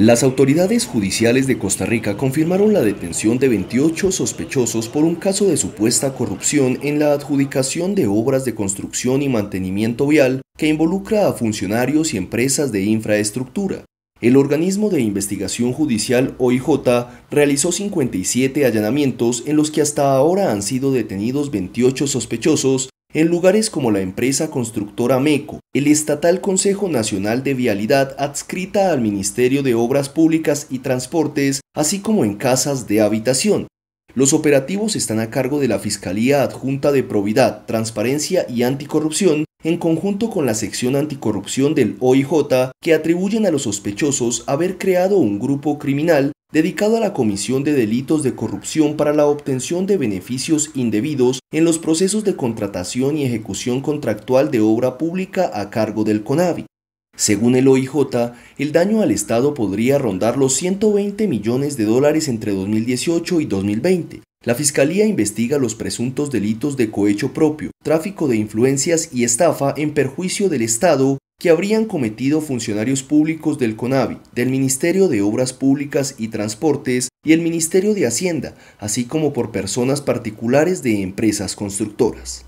Las autoridades judiciales de Costa Rica confirmaron la detención de 28 sospechosos por un caso de supuesta corrupción en la adjudicación de obras de construcción y mantenimiento vial que involucra a funcionarios y empresas de infraestructura. El organismo de investigación judicial OIJ realizó 57 allanamientos en los que hasta ahora han sido detenidos 28 sospechosos en lugares como la empresa constructora MECO, el estatal Consejo Nacional de Vialidad adscrita al Ministerio de Obras Públicas y Transportes, así como en casas de habitación. Los operativos están a cargo de la Fiscalía Adjunta de Probidad, Transparencia y Anticorrupción, en conjunto con la sección anticorrupción del OIJ, que atribuyen a los sospechosos haber creado un grupo criminal dedicado a la comisión de delitos de corrupción para la obtención de beneficios indebidos en los procesos de contratación y ejecución contractual de obra pública a cargo del CONAVI. Según el OIJ, el daño al Estado podría rondar los 120 millones de dólares entre 2018 y 2020. La Fiscalía investiga los presuntos delitos de cohecho propio, tráfico de influencias y estafa en perjuicio del Estado que habrían cometido funcionarios públicos del CONAVI, del Ministerio de Obras Públicas y Transportes y el Ministerio de Hacienda, así como por personas particulares de empresas constructoras.